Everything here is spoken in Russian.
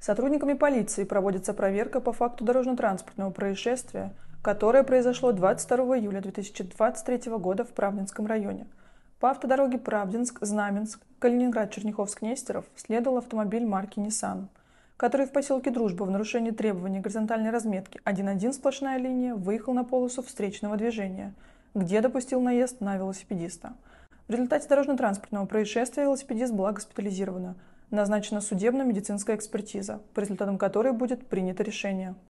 Сотрудниками полиции проводится проверка по факту дорожно-транспортного происшествия, которое произошло 22 июля 2023 года в Правдинском районе. По автодороге Правдинск-Знаменск, Калининград-Черняховск-Нестеров следовал автомобиль марки Nissan, который в поселке Дружба в нарушении требований горизонтальной разметки 1.1 сплошная линия выехал на полосу встречного движения, где допустил наезд на велосипедиста. В результате дорожно-транспортного происшествия велосипедист была госпитализирована – назначена судебно-медицинская экспертиза, по результатам которой будет принято решение.